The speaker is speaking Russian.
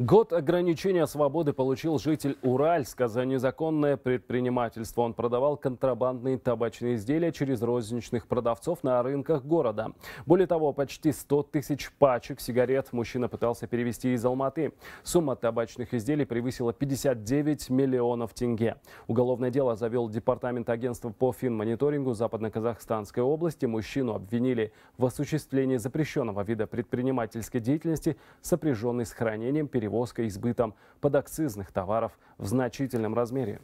Год ограничения свободы получил житель Уральска за незаконное предпринимательство. Он продавал контрабандные табачные изделия через розничных продавцов на рынках города. Более того, почти 100 тысяч пачек сигарет мужчина пытался перевести из Алматы. Сумма табачных изделий превысила 59 миллионов тенге. Уголовное дело завел департамент агентства по финмониторингу Западно-Казахстанской области. Мужчину обвинили в осуществлении запрещенного вида предпринимательской деятельности, сопряженной с хранением перевода перевозкой и сбытом подакцизных товаров в значительном размере.